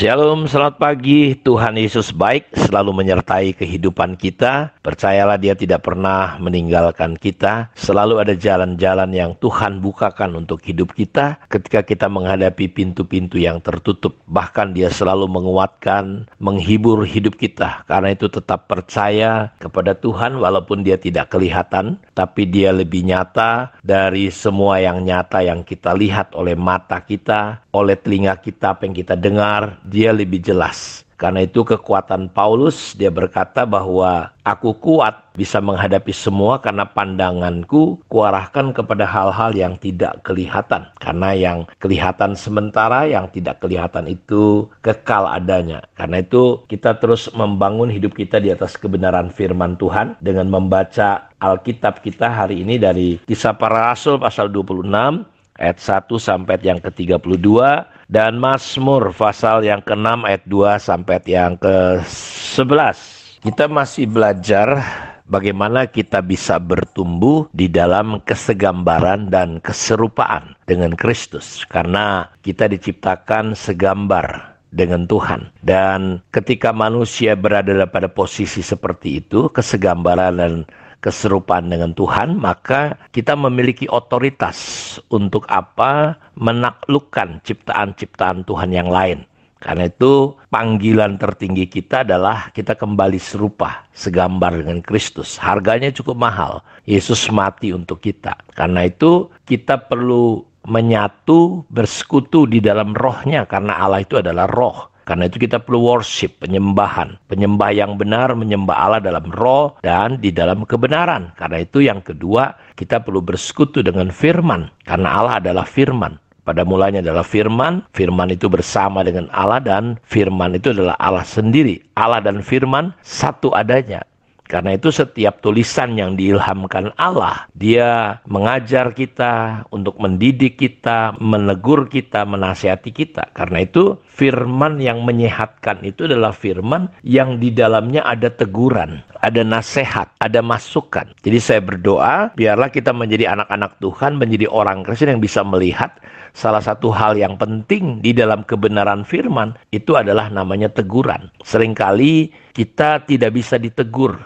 Shalom, selamat pagi. Tuhan Yesus baik selalu menyertai kehidupan kita. Percayalah dia tidak pernah meninggalkan kita. Selalu ada jalan-jalan yang Tuhan bukakan untuk hidup kita ketika kita menghadapi pintu-pintu yang tertutup. Bahkan dia selalu menguatkan, menghibur hidup kita. Karena itu tetap percaya kepada Tuhan walaupun dia tidak kelihatan. Tapi dia lebih nyata dari semua yang nyata yang kita lihat oleh mata kita, oleh telinga kita, apa yang kita dengar, dia lebih jelas. Karena itu kekuatan Paulus dia berkata bahwa aku kuat bisa menghadapi semua karena pandanganku kuarahkan kepada hal-hal yang tidak kelihatan. Karena yang kelihatan sementara, yang tidak kelihatan itu kekal adanya. Karena itu kita terus membangun hidup kita di atas kebenaran firman Tuhan dengan membaca Alkitab kita hari ini dari Kisah Para Rasul pasal 26 ayat 1 sampai yang ke-32 dan Mazmur pasal yang ke-6 ayat 2 sampai ayat yang ke-11. Kita masih belajar bagaimana kita bisa bertumbuh di dalam kesegambaran dan keserupaan dengan Kristus karena kita diciptakan segambar dengan Tuhan dan ketika manusia berada pada posisi seperti itu kesegambaran dan keserupaan dengan Tuhan, maka kita memiliki otoritas untuk apa menaklukkan ciptaan-ciptaan Tuhan yang lain. Karena itu panggilan tertinggi kita adalah kita kembali serupa, segambar dengan Kristus. Harganya cukup mahal. Yesus mati untuk kita. Karena itu kita perlu menyatu, bersekutu di dalam rohnya. Karena Allah itu adalah roh. Karena itu kita perlu worship, penyembahan. Penyembah yang benar menyembah Allah dalam roh dan di dalam kebenaran. Karena itu yang kedua, kita perlu bersekutu dengan firman. Karena Allah adalah firman. Pada mulanya adalah firman, firman itu bersama dengan Allah dan firman itu adalah Allah sendiri. Allah dan firman satu adanya. Karena itu setiap tulisan yang diilhamkan Allah, dia mengajar kita untuk mendidik kita, menegur kita, menasihati kita. Karena itu firman yang menyehatkan itu adalah firman yang di dalamnya ada teguran, ada nasihat, ada masukan. Jadi saya berdoa, biarlah kita menjadi anak-anak Tuhan, menjadi orang Kristen yang bisa melihat salah satu hal yang penting di dalam kebenaran firman itu adalah namanya teguran. Seringkali kita tidak bisa ditegur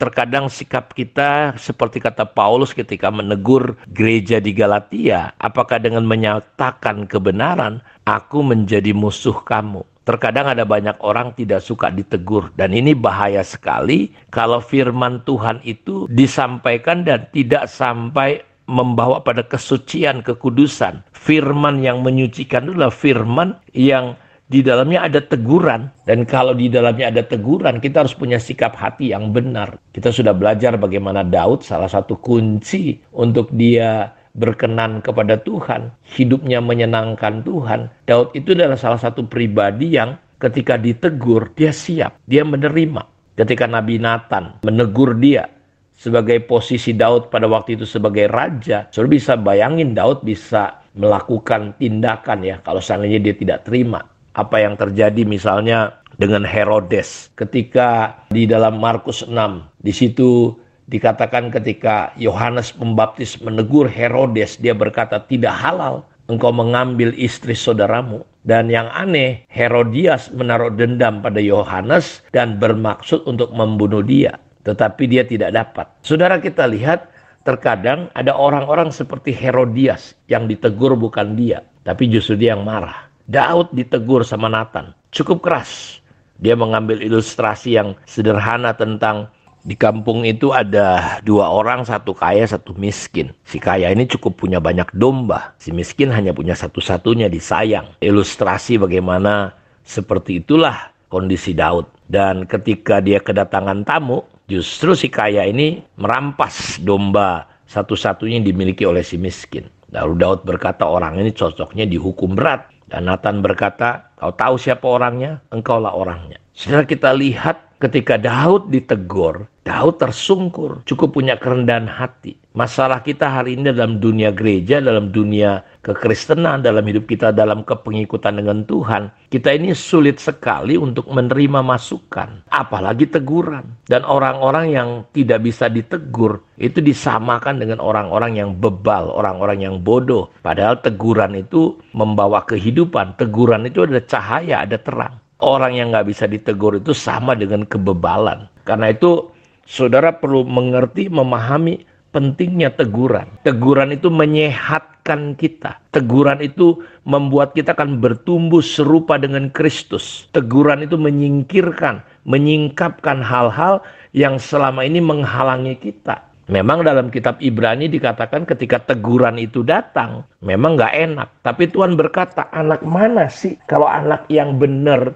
Terkadang sikap kita seperti kata Paulus ketika menegur gereja di Galatia, apakah dengan menyatakan kebenaran aku menjadi musuh kamu? Terkadang ada banyak orang tidak suka ditegur dan ini bahaya sekali kalau firman Tuhan itu disampaikan dan tidak sampai membawa pada kesucian, kekudusan. Firman yang menyucikan adalah firman yang di dalamnya ada teguran dan kalau di dalamnya ada teguran kita harus punya sikap hati yang benar. Kita sudah belajar bagaimana Daud salah satu kunci untuk dia berkenan kepada Tuhan, hidupnya menyenangkan Tuhan. Daud itu adalah salah satu pribadi yang ketika ditegur dia siap, dia menerima. Ketika Nabi Nathan menegur dia, sebagai posisi Daud pada waktu itu sebagai raja. Saudara bisa bayangin Daud bisa melakukan tindakan ya kalau seandainya dia tidak terima apa yang terjadi misalnya dengan Herodes ketika di dalam Markus 6 di situ dikatakan ketika Yohanes Pembaptis menegur Herodes dia berkata tidak halal engkau mengambil istri saudaramu dan yang aneh Herodias menaruh dendam pada Yohanes dan bermaksud untuk membunuh dia tetapi dia tidak dapat Saudara kita lihat terkadang ada orang-orang seperti Herodias yang ditegur bukan dia tapi justru dia yang marah Daud ditegur sama Nathan cukup keras. Dia mengambil ilustrasi yang sederhana tentang di kampung itu ada dua orang, satu kaya, satu miskin. Si kaya ini cukup punya banyak domba, si miskin hanya punya satu-satunya disayang. Ilustrasi bagaimana seperti itulah kondisi Daud. Dan ketika dia kedatangan tamu, justru si kaya ini merampas domba satu-satunya yang dimiliki oleh si miskin. Lalu Daud berkata orang ini cocoknya dihukum berat dan Nathan berkata, kau tahu siapa orangnya, engkaulah orangnya. Setelah kita lihat ketika Daud ditegur, Daud tersungkur, cukup punya kerendahan hati. Masalah kita hari ini dalam dunia gereja, dalam dunia kekristenan, dalam hidup kita, dalam kepengikutan dengan Tuhan, kita ini sulit sekali untuk menerima masukan, apalagi teguran. Dan orang-orang yang tidak bisa ditegur itu disamakan dengan orang-orang yang bebal, orang-orang yang bodoh. Padahal teguran itu membawa kehidupan, teguran itu ada cahaya, ada terang. Orang yang nggak bisa ditegur itu sama dengan kebebalan. Karena itu saudara perlu mengerti, memahami pentingnya teguran. Teguran itu menyehatkan kita. Teguran itu membuat kita akan bertumbuh serupa dengan Kristus. Teguran itu menyingkirkan, menyingkapkan hal-hal yang selama ini menghalangi kita. Memang dalam kitab Ibrani dikatakan ketika teguran itu datang, memang nggak enak. Tapi Tuhan berkata, anak mana sih kalau anak yang benar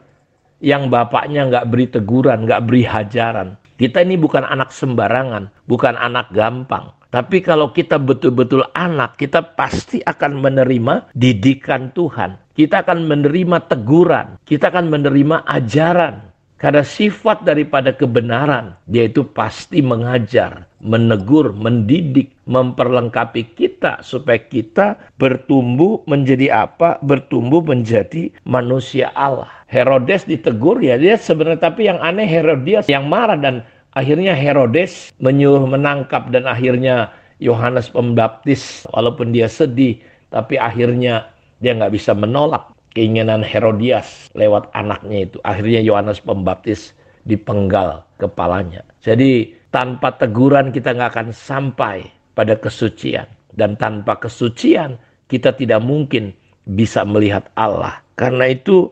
yang bapaknya nggak beri teguran, nggak beri hajaran. Kita ini bukan anak sembarangan, bukan anak gampang. Tapi kalau kita betul-betul anak, kita pasti akan menerima didikan Tuhan. Kita akan menerima teguran, kita akan menerima ajaran. Karena sifat daripada kebenaran, dia itu pasti mengajar, menegur, mendidik, memperlengkapi kita supaya kita bertumbuh menjadi apa? Bertumbuh menjadi manusia Allah. Herodes ditegur ya, dia sebenarnya tapi yang aneh Herodes yang marah dan akhirnya Herodes menyuruh menangkap dan akhirnya Yohanes Pembaptis walaupun dia sedih tapi akhirnya dia nggak bisa menolak keinginan Herodias lewat anaknya itu. Akhirnya Yohanes Pembaptis dipenggal kepalanya. Jadi tanpa teguran kita nggak akan sampai pada kesucian. Dan tanpa kesucian kita tidak mungkin bisa melihat Allah. Karena itu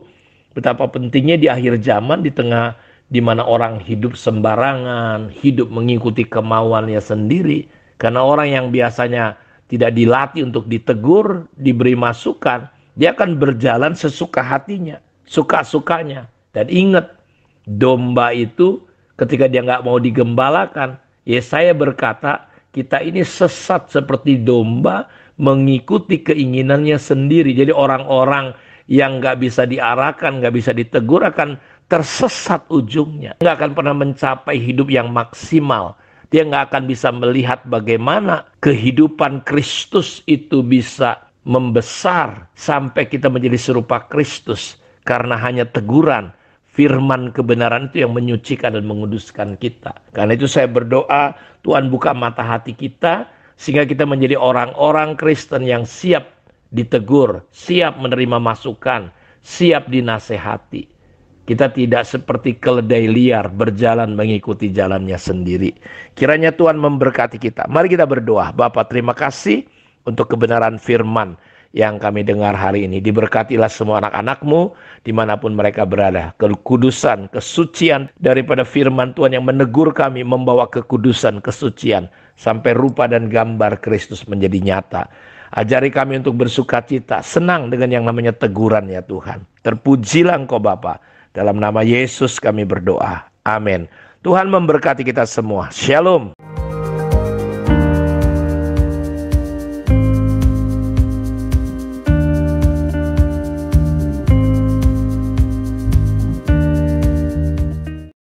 betapa pentingnya di akhir zaman di tengah di mana orang hidup sembarangan, hidup mengikuti kemauannya sendiri. Karena orang yang biasanya tidak dilatih untuk ditegur, diberi masukan, dia akan berjalan sesuka hatinya, suka-sukanya. Dan ingat, domba itu ketika dia nggak mau digembalakan, ya saya berkata, kita ini sesat seperti domba mengikuti keinginannya sendiri. Jadi orang-orang yang nggak bisa diarahkan, nggak bisa ditegur akan tersesat ujungnya. Nggak akan pernah mencapai hidup yang maksimal. Dia nggak akan bisa melihat bagaimana kehidupan Kristus itu bisa membesar sampai kita menjadi serupa Kristus karena hanya teguran firman kebenaran itu yang menyucikan dan menguduskan kita. Karena itu saya berdoa Tuhan buka mata hati kita sehingga kita menjadi orang-orang Kristen yang siap ditegur, siap menerima masukan, siap dinasehati. Kita tidak seperti keledai liar berjalan mengikuti jalannya sendiri. Kiranya Tuhan memberkati kita. Mari kita berdoa. Bapak terima kasih untuk kebenaran firman yang kami dengar hari ini. Diberkatilah semua anak-anakmu dimanapun mereka berada. Kekudusan, kesucian daripada firman Tuhan yang menegur kami membawa kekudusan, kesucian. Sampai rupa dan gambar Kristus menjadi nyata. Ajari kami untuk bersuka cita, senang dengan yang namanya teguran ya Tuhan. Terpujilah Engkau Bapa. Dalam nama Yesus kami berdoa. Amin. Tuhan memberkati kita semua. Shalom.